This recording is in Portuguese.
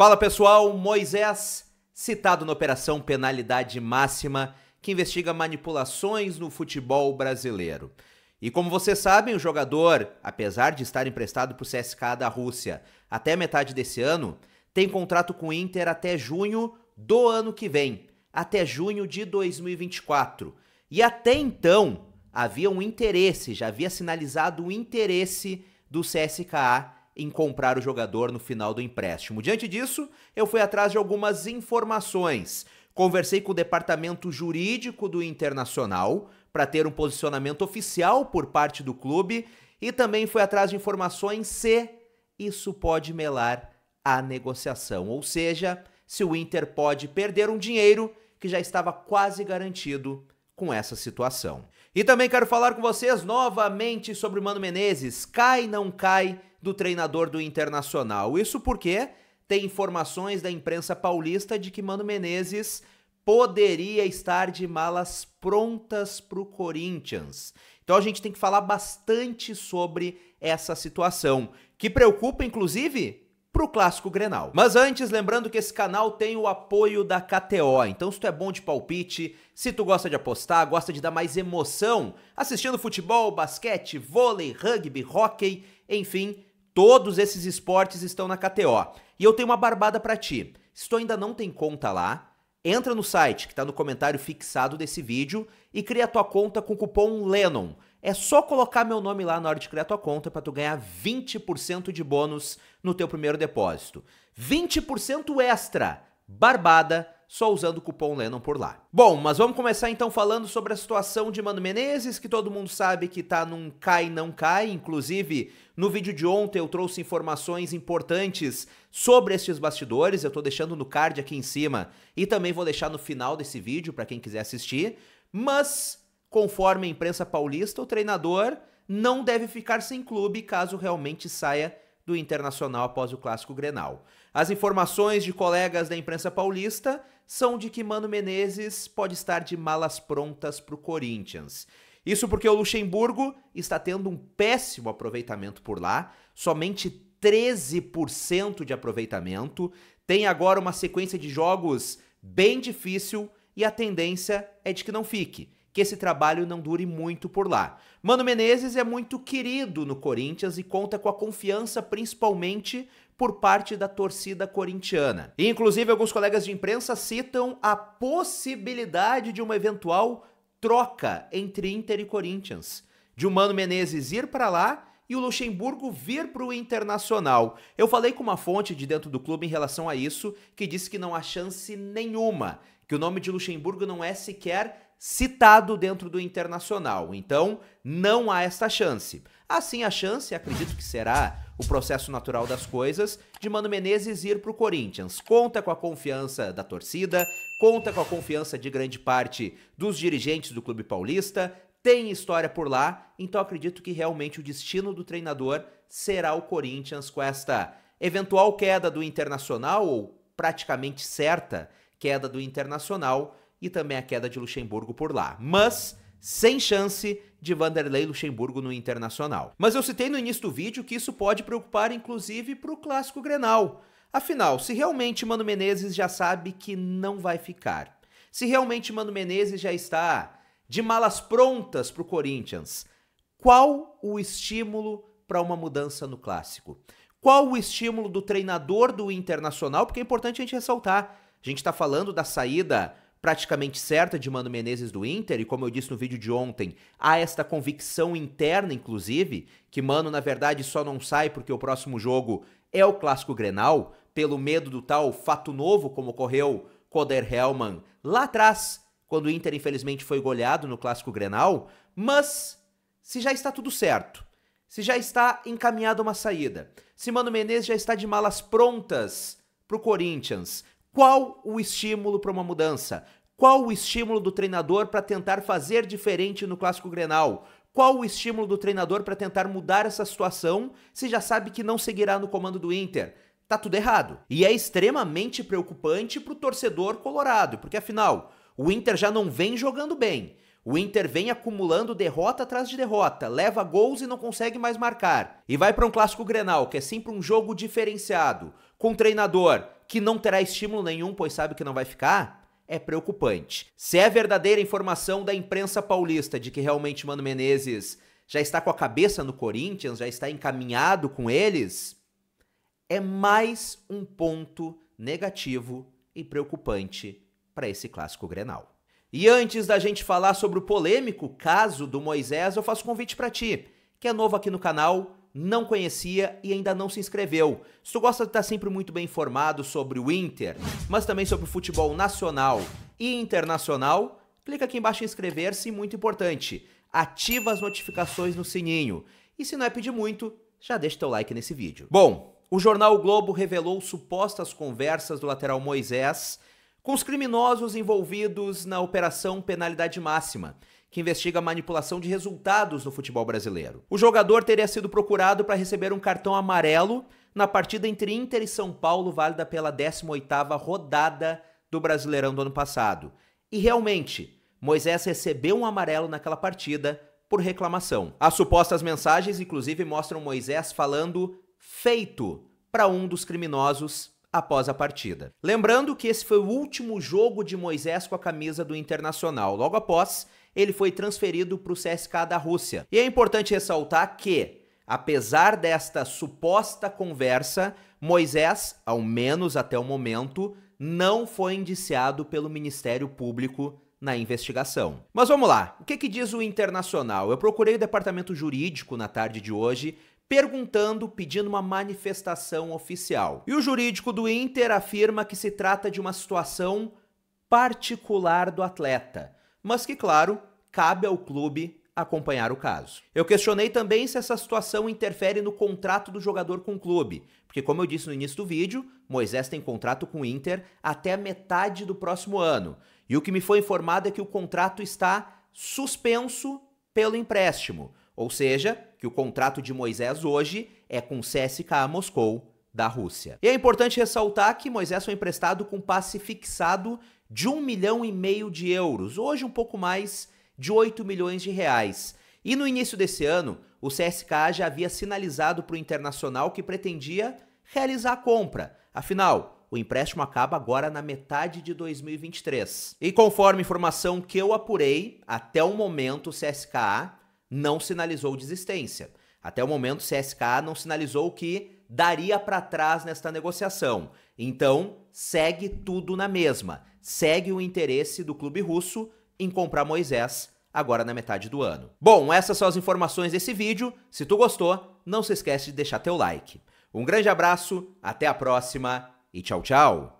Fala pessoal, Moisés, citado na Operação Penalidade Máxima, que investiga manipulações no futebol brasileiro. E como vocês sabem, o jogador, apesar de estar emprestado para o CSKA da Rússia até metade desse ano, tem contrato com o Inter até junho do ano que vem, até junho de 2024. E até então havia um interesse, já havia sinalizado o interesse do CSKA em comprar o jogador no final do empréstimo. Diante disso, eu fui atrás de algumas informações. Conversei com o departamento jurídico do Internacional para ter um posicionamento oficial por parte do clube e também fui atrás de informações se isso pode melar a negociação, ou seja, se o Inter pode perder um dinheiro que já estava quase garantido com essa situação. E também quero falar com vocês novamente sobre o Mano Menezes, cai não cai do treinador do Internacional. Isso porque tem informações da imprensa paulista de que Mano Menezes poderia estar de malas prontas para o Corinthians. Então a gente tem que falar bastante sobre essa situação, que preocupa inclusive pro clássico Grenal. Mas antes, lembrando que esse canal tem o apoio da KTO, então se tu é bom de palpite, se tu gosta de apostar, gosta de dar mais emoção, assistindo futebol, basquete, vôlei, rugby, hockey, enfim, todos esses esportes estão na KTO. E eu tenho uma barbada para ti. Se tu ainda não tem conta lá, entra no site que está no comentário fixado desse vídeo e cria tua conta com o cupom LENON. É só colocar meu nome lá na hora de criar tua conta para tu ganhar 20% de bônus no teu primeiro depósito. 20% extra, barbada, só usando o cupom Lennon por lá. Bom, mas vamos começar então falando sobre a situação de Mano Menezes, que todo mundo sabe que tá num cai não cai, inclusive no vídeo de ontem eu trouxe informações importantes sobre esses bastidores, eu tô deixando no card aqui em cima e também vou deixar no final desse vídeo para quem quiser assistir, mas Conforme a imprensa paulista, o treinador não deve ficar sem clube caso realmente saia do Internacional após o clássico Grenal. As informações de colegas da imprensa paulista são de que Mano Menezes pode estar de malas prontas para o Corinthians. Isso porque o Luxemburgo está tendo um péssimo aproveitamento por lá, somente 13% de aproveitamento, tem agora uma sequência de jogos bem difícil e a tendência é de que não fique que esse trabalho não dure muito por lá. Mano Menezes é muito querido no Corinthians e conta com a confiança principalmente por parte da torcida corintiana. E, inclusive, alguns colegas de imprensa citam a possibilidade de uma eventual troca entre Inter e Corinthians, de o Mano Menezes ir para lá e o Luxemburgo vir para o Internacional. Eu falei com uma fonte de dentro do clube em relação a isso, que disse que não há chance nenhuma, que o nome de Luxemburgo não é sequer citado dentro do internacional. Então, não há esta chance. Assim, a chance, acredito que será o processo natural das coisas, de Mano Menezes ir para o Corinthians. Conta com a confiança da torcida, conta com a confiança de grande parte dos dirigentes do Clube Paulista, tem história por lá, então acredito que realmente o destino do treinador será o Corinthians com esta eventual queda do Internacional, ou praticamente certa queda do Internacional, e também a queda de Luxemburgo por lá. Mas sem chance de Vanderlei Luxemburgo no Internacional. Mas eu citei no início do vídeo que isso pode preocupar inclusive para o clássico Grenal. Afinal, se realmente Mano Menezes já sabe que não vai ficar, se realmente Mano Menezes já está de malas prontas para o Corinthians, qual o estímulo para uma mudança no clássico? Qual o estímulo do treinador do Internacional? Porque é importante a gente ressaltar, a gente está falando da saída praticamente certa de Mano Menezes do Inter, e como eu disse no vídeo de ontem, há esta convicção interna, inclusive, que Mano, na verdade, só não sai porque o próximo jogo é o Clássico Grenal, pelo medo do tal fato novo como ocorreu com o Der Hellman lá atrás, quando o Inter infelizmente foi goleado no Clássico Grenal, mas se já está tudo certo, se já está encaminhada uma saída, se Mano Menezes já está de malas prontas para o Corinthians, qual o estímulo para uma mudança? Qual o estímulo do treinador para tentar fazer diferente no Clássico Grenal? Qual o estímulo do treinador para tentar mudar essa situação se já sabe que não seguirá no comando do Inter? Tá tudo errado. E é extremamente preocupante para o torcedor colorado, porque afinal, o Inter já não vem jogando bem. O Inter vem acumulando derrota atrás de derrota, leva gols e não consegue mais marcar. E vai para um clássico Grenal, que é sempre um jogo diferenciado, com um treinador que não terá estímulo nenhum, pois sabe que não vai ficar. É preocupante. Se é verdadeira informação da imprensa paulista de que realmente Mano Menezes já está com a cabeça no Corinthians, já está encaminhado com eles, é mais um ponto negativo e preocupante para esse clássico Grenal. E antes da gente falar sobre o polêmico caso do Moisés, eu faço convite para ti, que é novo aqui no canal, não conhecia e ainda não se inscreveu. Se tu gosta de estar tá sempre muito bem informado sobre o Inter, mas também sobre o futebol nacional e internacional, clica aqui embaixo em inscrever-se, muito importante. Ativa as notificações no sininho. E se não é pedir muito, já deixa teu like nesse vídeo. Bom, o jornal o Globo revelou supostas conversas do lateral Moisés com os criminosos envolvidos na Operação Penalidade Máxima, que investiga a manipulação de resultados no futebol brasileiro. O jogador teria sido procurado para receber um cartão amarelo na partida entre Inter e São Paulo, válida pela 18ª rodada do Brasileirão do ano passado. E realmente, Moisés recebeu um amarelo naquela partida por reclamação. As supostas mensagens, inclusive, mostram Moisés falando feito para um dos criminosos após a partida. Lembrando que esse foi o último jogo de Moisés com a camisa do Internacional. Logo após, ele foi transferido para o CSK da Rússia. E é importante ressaltar que, apesar desta suposta conversa, Moisés, ao menos até o momento, não foi indiciado pelo Ministério Público na investigação. Mas vamos lá, o que, que diz o Internacional? Eu procurei o departamento jurídico na tarde de hoje perguntando, pedindo uma manifestação oficial. E o jurídico do Inter afirma que se trata de uma situação particular do atleta, mas que, claro, cabe ao clube acompanhar o caso. Eu questionei também se essa situação interfere no contrato do jogador com o clube, porque como eu disse no início do vídeo, Moisés tem contrato com o Inter até a metade do próximo ano. E o que me foi informado é que o contrato está suspenso pelo empréstimo, ou seja, que o contrato de Moisés hoje é com CSKA Moscou, da Rússia. E é importante ressaltar que Moisés foi emprestado com passe fixado de 1 milhão e meio de euros, hoje um pouco mais de 8 milhões de reais. E no início desse ano, o CSKA já havia sinalizado para o Internacional que pretendia realizar a compra. Afinal, o empréstimo acaba agora na metade de 2023. E conforme informação que eu apurei, até o momento o CSKA não sinalizou desistência. Até o momento, o CSKA não sinalizou que daria para trás nesta negociação. Então, segue tudo na mesma. Segue o interesse do clube russo em comprar Moisés agora na metade do ano. Bom, essas são as informações desse vídeo. Se tu gostou, não se esquece de deixar teu like. Um grande abraço, até a próxima e tchau, tchau.